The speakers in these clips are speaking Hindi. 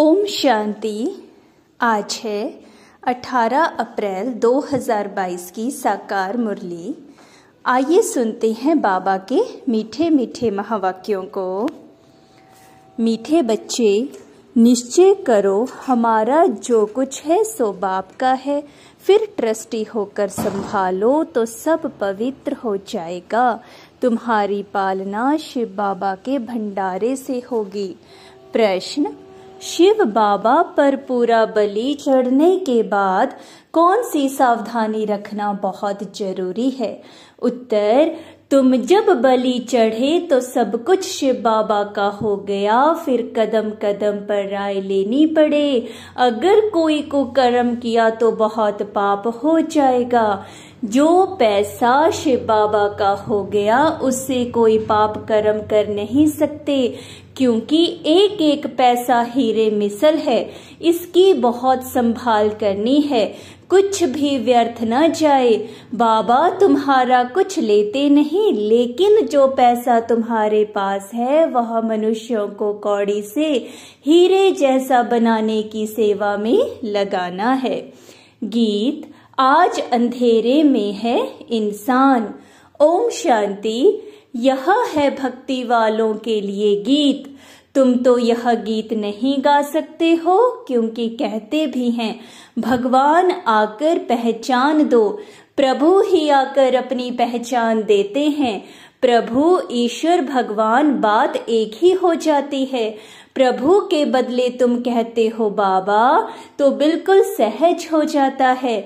ओम शांति आज है 18 अप्रैल 2022 की साकार मुरली आइए सुनते हैं बाबा के मीठे मीठे महावाक्यों को मीठे बच्चे निश्चय करो हमारा जो कुछ है सो बाप का है फिर ट्रस्टी होकर संभालो तो सब पवित्र हो जाएगा तुम्हारी पालना शिव बाबा के भंडारे से होगी प्रश्न शिव बाबा पर पूरा बलि चढ़ने के बाद कौन सी सावधानी रखना बहुत जरूरी है उत्तर तुम जब बलि चढ़े तो सब कुछ शिव बाबा का हो गया फिर कदम कदम पर राय लेनी पड़े अगर कोई को कर्म किया तो बहुत पाप हो जाएगा जो पैसा शिव बाबा का हो गया उससे कोई पाप कर्म कर नहीं सकते क्योंकि एक एक पैसा हीरे मिसल है इसकी बहुत संभाल करनी है कुछ भी व्यर्थ न जाए बाबा तुम्हारा कुछ लेते नहीं लेकिन जो पैसा तुम्हारे पास है वह मनुष्यों को कौड़ी से हीरे जैसा बनाने की सेवा में लगाना है गीत आज अंधेरे में है इंसान ओम शांति यह है भक्ति वालों के लिए गीत तुम तो यह गीत नहीं गा सकते हो क्योंकि कहते भी हैं भगवान आकर पहचान दो प्रभु ही आकर अपनी पहचान देते हैं प्रभु ईश्वर भगवान बात एक ही हो जाती है प्रभु के बदले तुम कहते हो बाबा तो बिल्कुल सहज हो जाता है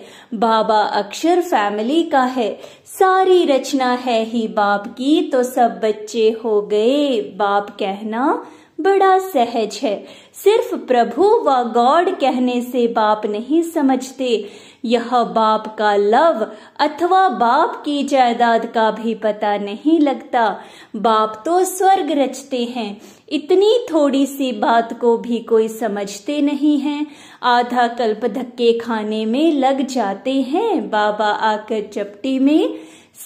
बाबा अक्षर फैमिली का है सारी रचना है ही बाप की तो सब बच्चे हो गए बाप कहना बड़ा सहज है सिर्फ प्रभु व गॉड कहने से बाप नहीं समझते यह बाप का लव अथवा बाप की जायदाद का भी पता नहीं लगता बाप तो स्वर्ग रचते हैं इतनी थोड़ी सी बात को भी कोई समझते नहीं है आधा कल्प धक्के खाने में लग जाते हैं बाबा आकर चपटी में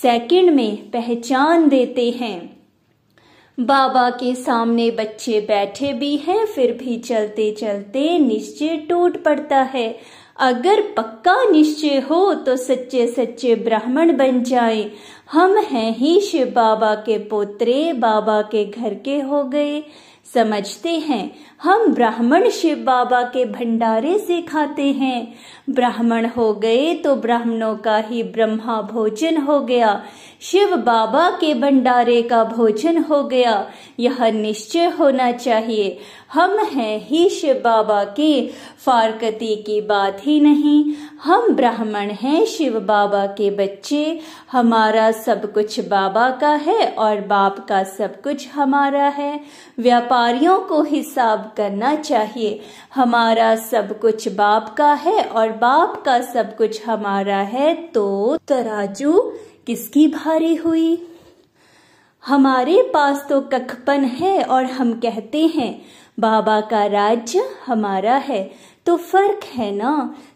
सेकंड में पहचान देते हैं बाबा के सामने बच्चे बैठे भी हैं फिर भी चलते चलते निश्चय टूट पड़ता है अगर पक्का निश्चय हो तो सच्चे सच्चे ब्राह्मण बन जाए हम हैं ही शिव बाबा के पोत्रे बाबा के घर के हो गए समझते हैं हम ब्राह्मण शिव बाबा के भंडारे से खाते हैं ब्राह्मण हो गए तो ब्राह्मणों का ही ब्रह्मा भोजन हो गया शिव बाबा के भंडारे का भोजन हो गया यह निश्चय होना चाहिए हम हैं ही शिव बाबा के फारकती की बात ही नहीं हम ब्राह्मण हैं शिव बाबा के बच्चे हमारा सब कुछ बाबा का है और बाप का सब कुछ हमारा है व्यापारियों को हिसाब करना चाहिए हमारा सब कुछ बाप का है और बाप का सब कुछ हमारा है तो तराजू किसकी भारी हुई हमारे पास तो कखपन है और हम कहते हैं बाबा का राज्य हमारा है तो फर्क है ना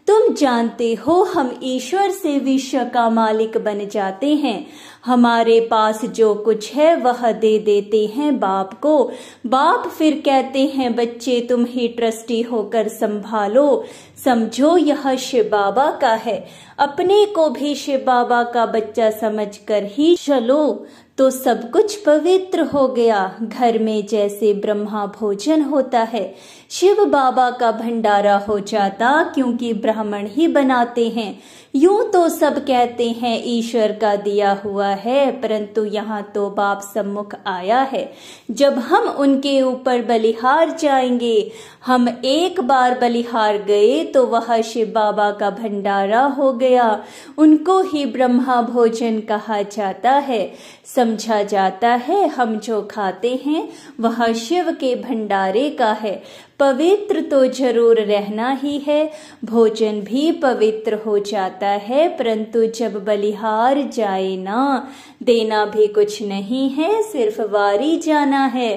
तुम जानते हो हम ईश्वर से विश्व का मालिक बन जाते हैं हमारे पास जो कुछ है वह दे देते हैं बाप को बाप फिर कहते हैं बच्चे तुम ही ट्रस्टी होकर संभालो समझो यह शिव बाबा का है अपने को भी शिव बाबा का बच्चा समझकर ही चलो तो सब कुछ पवित्र हो गया घर में जैसे ब्रह्मा भोजन होता है शिव बाबा का भंडारा हो जाता क्योंकि ब्राह्मण ही बनाते हैं यूं तो सब कहते हैं ईश्वर का दिया हुआ है परंतु यहाँ तो बाप सम्मुख आया है जब हम उनके ऊपर बलिहार जाएंगे हम एक बार बलिहार गए तो वह शिव बाबा का भंडारा हो गया उनको ही ब्रह्मा भोजन कहा जाता है समझा जाता है हम जो खाते हैं वह शिव के भंडारे का है पवित्र तो जरूर रहना ही है भोजन भी पवित्र हो जाता है परंतु जब बलिहार जाए ना देना भी कुछ नहीं है सिर्फ वारी जाना है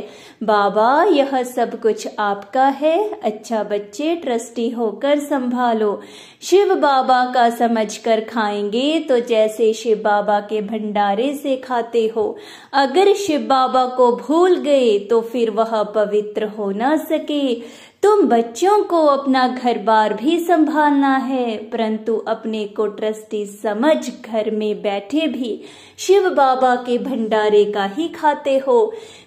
बाबा यह सब कुछ आपका है अच्छा बच्चे ट्रस्टी होकर संभालो शिव बाबा का समझकर खाएंगे तो जैसे शिव बाबा के भंडारे से खाते हो अगर शिव बाबा को भूल गए तो फिर वह पवित्र हो ना सके तुम बच्चों को अपना घर बार भी संभालना है परंतु अपने को ट्रस्टी समझ घर में बैठे भी शिव बाबा के भंडारे का ही खाते हो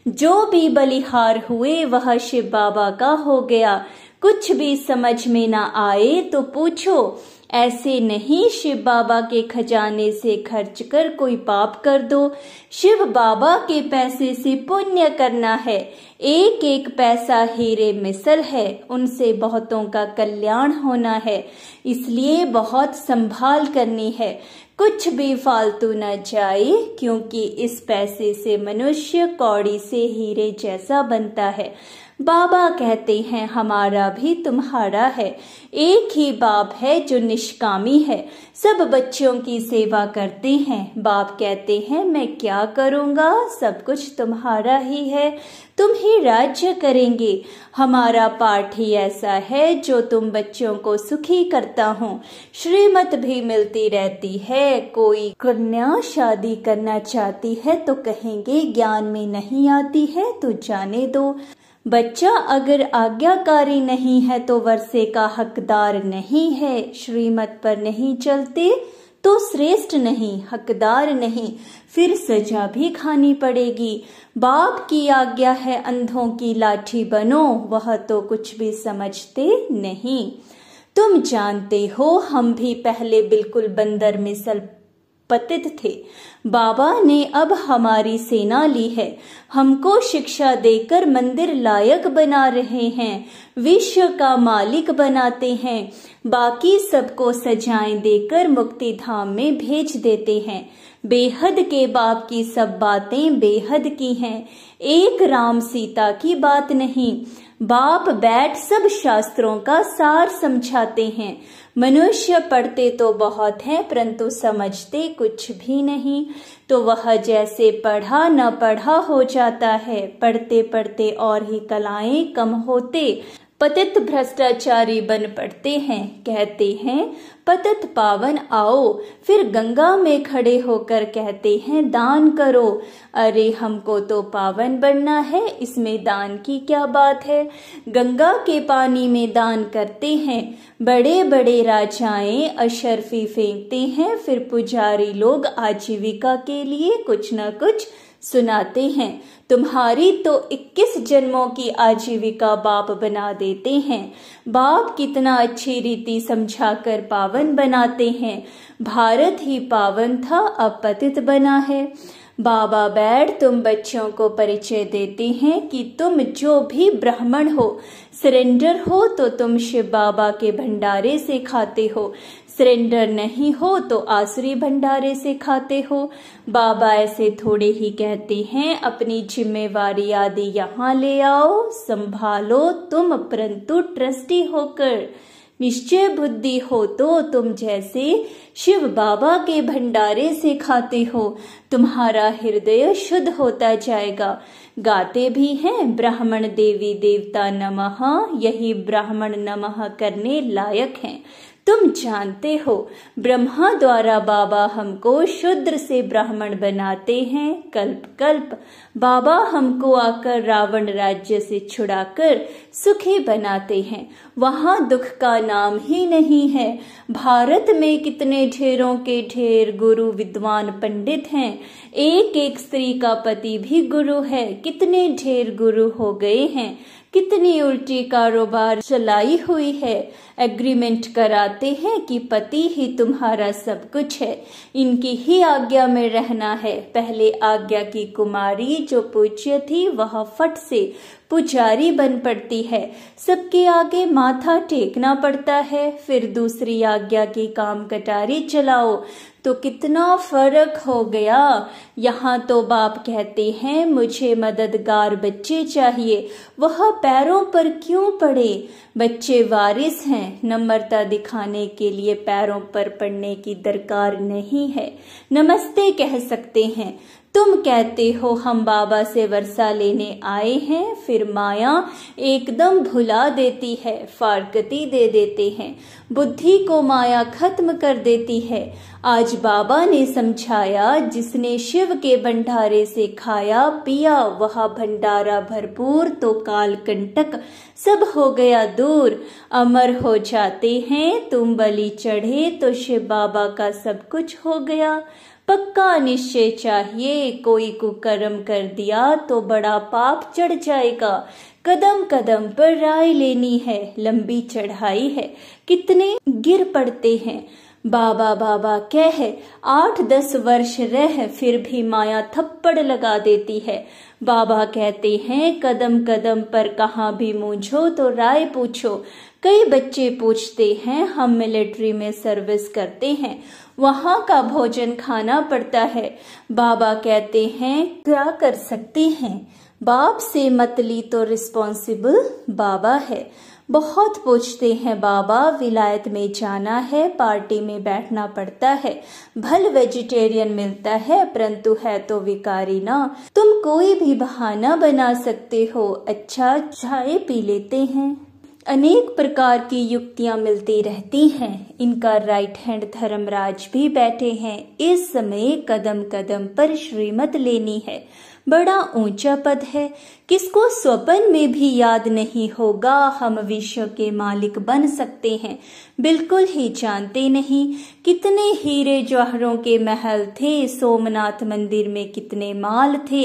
जो भी बलिहार हुए वह शिव बाबा का हो गया कुछ भी समझ में ना आए तो पूछो ऐसे नहीं शिव बाबा के खजाने से खर्च कर कोई पाप कर दो शिव बाबा के पैसे से पुण्य करना है एक एक पैसा हीरे मिसल है उनसे बहुतों का कल्याण होना है इसलिए बहुत संभाल करनी है कुछ भी फालतू न जाए क्योंकि इस पैसे से मनुष्य कौड़ी से हीरे जैसा बनता है बाबा कहते हैं हमारा भी तुम्हारा है एक ही बाप है जो निष्कामी है सब बच्चों की सेवा करते हैं बाप कहते हैं मैं क्या करूँगा सब कुछ तुम्हारा ही है तुम ही राज्य करेंगे हमारा पाठ ही ऐसा है जो तुम बच्चों को सुखी करता हूँ श्रीमत भी मिलती रहती है कोई कन्या शादी करना चाहती है तो कहेंगे ज्ञान में नहीं आती है तो जाने दो बच्चा अगर आज्ञाकारी नहीं है तो वर्षे का हकदार नहीं है श्रीमत पर नहीं चलते तो श्रेष्ठ नहीं हकदार नहीं फिर सजा भी खानी पड़ेगी बाप की आज्ञा है अंधों की लाठी बनो वह तो कुछ भी समझते नहीं तुम जानते हो हम भी पहले बिल्कुल बंदर मिसल पतित थे बाबा ने अब हमारी सेना ली है हमको शिक्षा देकर मंदिर लायक बना रहे हैं विश्व का मालिक बनाते हैं बाकी सबको सजाएं देकर मुक्ति धाम में भेज देते हैं बेहद के बाप की सब बातें बेहद की हैं एक राम सीता की बात नहीं बाप बैठ सब शास्त्रों का सार समझाते हैं मनुष्य पढ़ते तो बहुत है परंतु समझते कुछ भी नहीं तो वह जैसे पढ़ा न पढ़ा हो जाता है पढ़ते पढ़ते और ही कलाएं कम होते पतित भ्रष्टाचारी बन पड़ते हैं कहते हैं पतित पावन आओ फिर गंगा में खड़े होकर कहते हैं दान करो अरे हमको तो पावन बनना है इसमें दान की क्या बात है गंगा के पानी में दान करते हैं बड़े बड़े राजाएं अशरफी फेंकते हैं फिर पुजारी लोग आजीविका के लिए कुछ ना कुछ सुनाते हैं तुम्हारी तो 21 जन्मों की आजीविका बाप बना देते हैं बाप कितना अच्छी रीति समझाकर पावन बनाते हैं भारत ही पावन था अब पतित बना है बाबा बैड तुम बच्चों को परिचय देते हैं कि तुम जो भी ब्राह्मण हो सरेंडर हो तो तुम शिव बाबा के भंडारे से खाते हो सरेंडर नहीं हो तो आसुरी भंडारे से खाते हो बाबा ऐसे थोड़े ही कहते हैं अपनी जिम्मेवारी आदि यहाँ ले आओ संभालो तुम परंतु ट्रस्टी होकर निश्चय बुद्धि हो तो तुम जैसे शिव बाबा के भंडारे से खाते हो तुम्हारा हृदय शुद्ध होता जाएगा गाते भी हैं ब्राह्मण देवी देवता नमः यही ब्राह्मण नमः करने लायक हैं तुम जानते हो ब्रह्मा द्वारा बाबा हमको शुद्र से ब्राह्मण बनाते हैं कल्प कल्प बाबा हमको आकर रावण राज्य से छुड़ाकर सुखी बनाते हैं वहाँ दुख का नाम ही नहीं है भारत में कितने ढेरों के ढेर गुरु विद्वान पंडित हैं एक एक स्त्री का पति भी गुरु है कितने ढेर गुरु हो गए हैं कितनी उल्टी कारोबार चलाई हुई है एग्रीमेंट कराते हैं कि पति ही तुम्हारा सब कुछ है इनकी ही आज्ञा में रहना है पहले आज्ञा की कुमारी जो पूज्य थी वह फट से पुजारी बन पड़ती है सबके आगे माथा टेकना पड़ता है फिर दूसरी आज्ञा की काम कटारी चलाओ तो कितना फर्क हो गया यहाँ तो बाप कहते हैं मुझे मददगार बच्चे चाहिए वह पैरों पर क्यों पड़े बच्चे वारिस हैं नम्रता दिखाने के लिए पैरों पर पड़ने की दरकार नहीं है नमस्ते कह सकते हैं तुम कहते हो हम बाबा से वर्षा लेने आए हैं फिर माया एकदम भुला देती है फारकती दे देते हैं बुद्धि को माया खत्म कर देती है आज बाबा ने समझाया जिसने शिव के भंडारे से खाया पिया वह भंडारा भरपूर तो काल कंटक सब हो गया दूर अमर हो जाते हैं तुम बलि चढ़े तो शिव बाबा का सब कुछ हो गया पक्का निश्चय चाहिए कोई कुकर्म कर दिया तो बड़ा पाप चढ़ जाएगा कदम कदम पर राय लेनी है लंबी चढ़ाई है कितने गिर पड़ते हैं बाबा बाबा कह आठ दस वर्ष रह फिर भी माया थप्पड़ लगा देती है बाबा कहते हैं कदम कदम पर कहाँ भी मूझो तो राय पूछो कई बच्चे पूछते हैं हम मिलिट्री में सर्विस करते हैं वहाँ का भोजन खाना पड़ता है बाबा कहते हैं क्या कर सकते हैं बाप से मतली तो रिस्पॉन्सिबल बाबा है बहुत पूछते हैं बाबा विलायत में जाना है पार्टी में बैठना पड़ता है भल वेजिटेरियन मिलता है परंतु है तो विकारी ना तुम कोई भी बहाना बना सकते हो अच्छा चाय पी लेते हैं अनेक प्रकार की युक्तियां मिलती रहती हैं इनका राइट हैंड धर्मराज भी बैठे हैं इस समय कदम कदम पर श्रीमत लेनी है बड़ा ऊंचा पद है किसको स्वपन में भी याद नहीं होगा हम विश्व के मालिक बन सकते हैं बिल्कुल ही जानते नहीं कितने हीरे जौहरों के महल थे सोमनाथ मंदिर में कितने माल थे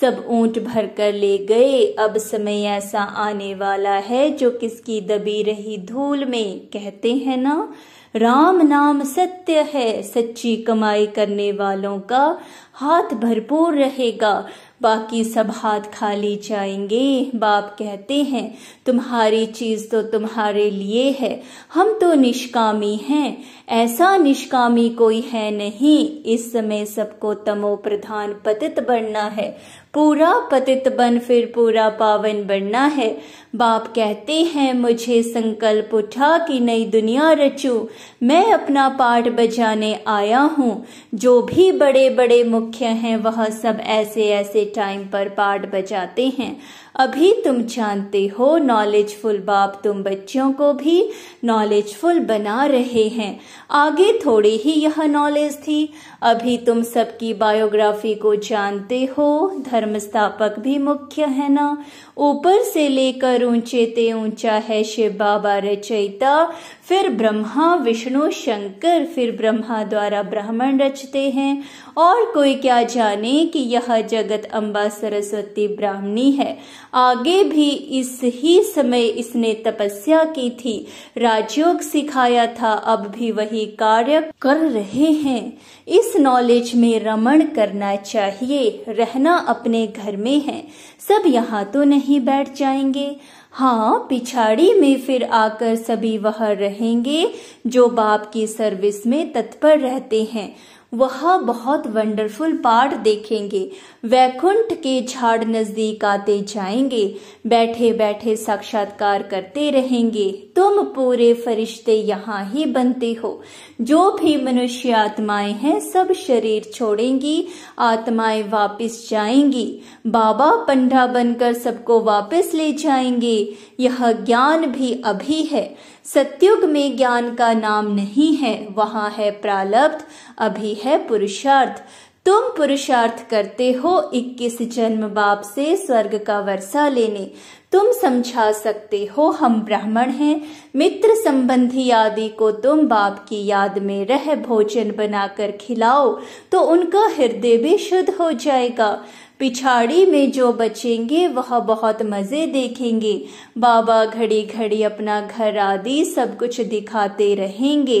सब ऊंट भर कर ले गए अब समय ऐसा आने वाला है जो किसकी दबी रही धूल में कहते हैं ना राम नाम सत्य है सच्ची कमाई करने वालों का हाथ भरपूर रहेगा बाकी सब हाथ खाली जाएंगे बाप कहते हैं तुम्हारी चीज तो तुम्हारे लिए है हम तो निष्कामी हैं ऐसा निष्कामी कोई है नहीं इस समय सबको तमो प्रधान पतित बनना है पूरा पतित बन फिर पूरा पावन बनना है बाप कहते हैं मुझे संकल्प उठा कि नई दुनिया रचूं मैं अपना पाठ बजाने आया हूँ जो भी बड़े बड़े मुख्य हैं वह सब ऐसे ऐसे टाइम पर पाठ बजाते हैं अभी तुम जानते हो नॉलेजफुल बाप तुम बच्चों को भी नॉलेजफुल बना रहे हैं आगे थोड़ी ही यह नॉलेज थी अभी तुम सबकी बायोग्राफी को जानते हो धर्म धर्म स्थापक भी मुख्य है ना ऊपर से लेकर ऊंचे ते ऊंचा है शिव बाबा रचयिता फिर ब्रह्मा विष्णु शंकर फिर ब्रह्मा द्वारा ब्राह्मण रचते हैं और कोई क्या जाने कि यह जगत अम्बा सरस्वती ब्राह्मणी है आगे भी इस ही समय इसने तपस्या की थी राजयोग सिखाया था अब भी वही कार्य कर रहे हैं इस नॉलेज में रमण करना चाहिए रहना अपने घर में है सब यहाँ तो नहीं बैठ जाएंगे हाँ पिछाड़ी में फिर आकर सभी वह रहेंगे जो बाप की सर्विस में तत्पर रहते हैं वह बहुत वंडरफुल पार्ट देखेंगे वैकुंठ के झाड़ नजदीक आते जाएंगे बैठे बैठे साक्षात्कार करते रहेंगे तुम पूरे फरिश्ते यहाँ ही बनते हो जो भी मनुष्य आत्माएं हैं सब शरीर छोड़ेंगी आत्माएं वापस जाएंगी बाबा पंडा बनकर सबको वापस ले जाएंगे यह ज्ञान भी अभी है सत्युग में ज्ञान का नाम नहीं है वहाँ है प्रालब्ध अभी है पुरुषार्थ तुम पुरुषार्थ करते हो इक्कीस जन्म बाप से स्वर्ग का वर्षा लेने तुम समझा सकते हो हम ब्राह्मण हैं मित्र संबंधी आदि को तुम बाप की याद में रह भोजन बनाकर खिलाओ तो उनका हृदय भी शुद्ध हो जाएगा पिछाड़ी में जो बचेंगे वह बहुत मज़े देखेंगे बाबा घड़ी घड़ी अपना घर आदि सब कुछ दिखाते रहेंगे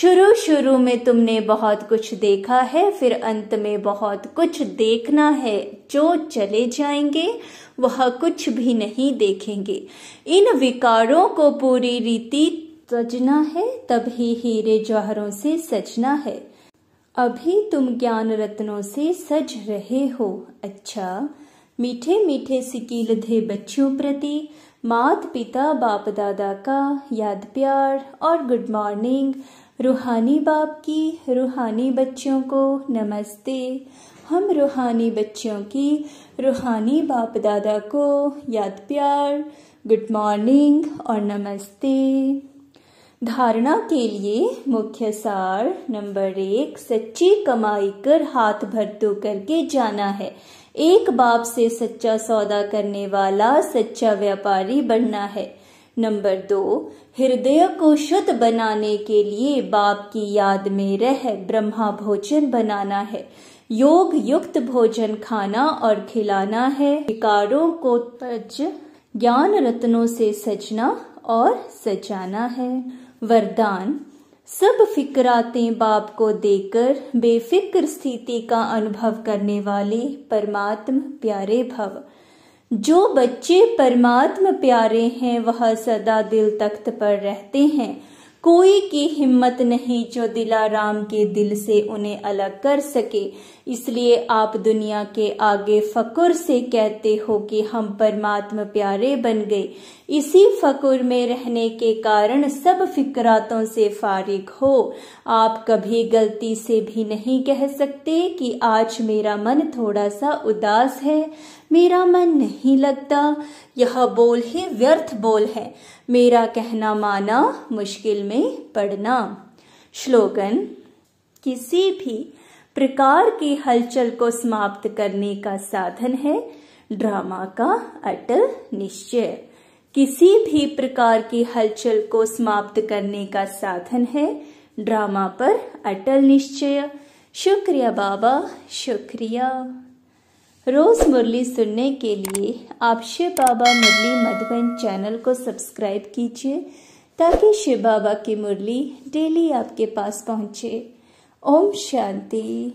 शुरू शुरू में तुमने बहुत कुछ देखा है फिर अंत में बहुत कुछ देखना है जो चले जाएंगे वह कुछ भी नहीं देखेंगे इन विकारों को पूरी रीति सजना है तभी हीरे जौहरों से सजना है अभी तुम ज्ञान रत्नों से सज रहे हो अच्छा मीठे मीठे सिकील धे बच्चों प्रति मात पिता बाप दादा का याद प्यार और गुड मॉर्निंग रूहानी बाप की रूहानी बच्चों को नमस्ते हम रूहानी बच्चों की रूहानी बाप दादा को याद प्यार गुड मॉर्निंग और नमस्ते धारणा के लिए मुख्य सार नंबर एक सच्ची कमाई कर हाथ भरतू तो करके जाना है एक बाप से सच्चा सौदा करने वाला सच्चा व्यापारी बनना है नंबर दो हृदय को शुद्ध बनाने के लिए बाप की याद में रह ब्रह्मा भोजन बनाना है योग युक्त भोजन खाना और खिलाना है विकारों को तज ज्ञान रत्नों से सजना और सजाना है वरदान सब फिक्रातें बाप को देकर बेफिक्र स्थिति का अनुभव करने वाले परमात्म प्यारे भव जो बच्चे परमात्म प्यारे हैं वह सदा दिल तख्त पर रहते हैं कोई की हिम्मत नहीं जो दिला राम के दिल से उन्हें अलग कर सके इसलिए आप दुनिया के आगे फकुर से कहते हो कि हम परमात्मा प्यारे बन गए इसी फकुर में रहने के कारण सब फिक्रातों से फारिग हो आप कभी गलती से भी नहीं कह सकते कि आज मेरा मन थोड़ा सा उदास है मेरा मन नहीं लगता यह बोल ही व्यर्थ बोल है मेरा कहना माना मुश्किल में पड़ना श्लोगन किसी भी प्रकार की हलचल को समाप्त करने का साधन है ड्रामा का अटल निश्चय किसी भी प्रकार की हलचल को समाप्त करने का साधन है ड्रामा पर अटल निश्चय शुक्रिया बाबा शुक्रिया रोज़ मुरली सुनने के लिए आप शिव बाबा मुरली मधुबन चैनल को सब्सक्राइब कीजिए ताकि शिव बाबा की मुरली डेली आपके पास पहुंचे ओम शांति